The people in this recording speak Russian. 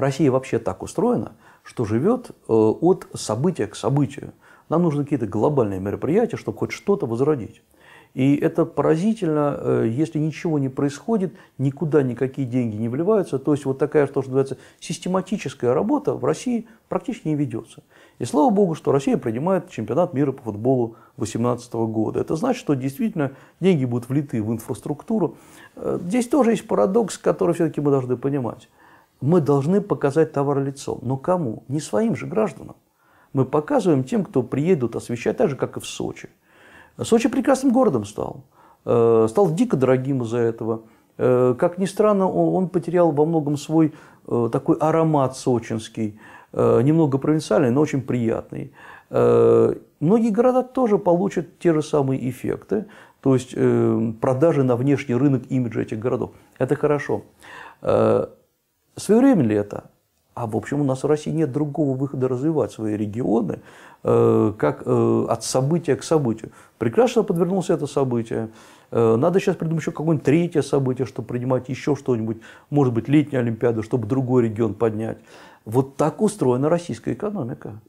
Россия вообще так устроена, что живет э, от события к событию. Нам нужны какие-то глобальные мероприятия, чтобы хоть что-то возродить. И это поразительно, э, если ничего не происходит, никуда никакие деньги не вливаются. То есть вот такая, что называется, систематическая работа в России практически не ведется. И слава богу, что Россия принимает чемпионат мира по футболу 2018 года. Это значит, что действительно деньги будут влиты в инфраструктуру. Э, здесь тоже есть парадокс, который все-таки мы должны понимать мы должны показать товар лицом. Но кому? Не своим же гражданам. Мы показываем тем, кто приедут освещать, так же, как и в Сочи. Сочи прекрасным городом стал. Э, стал дико дорогим из-за этого. Э, как ни странно, он потерял во многом свой э, такой аромат сочинский, немного провинциальный, но очень приятный. Многие города тоже получат те же самые эффекты, то есть продажи на внешний рынок имиджа этих городов. Это хорошо. Своевременно ли это? А в общем у нас в России нет другого выхода развивать свои регионы, э, как э, от события к событию. Прекрасно подвернулось это событие. Э, надо сейчас придумать еще какое-нибудь третье событие, чтобы принимать еще что-нибудь. Может быть, летнюю Олимпиаду, чтобы другой регион поднять. Вот так устроена российская экономика.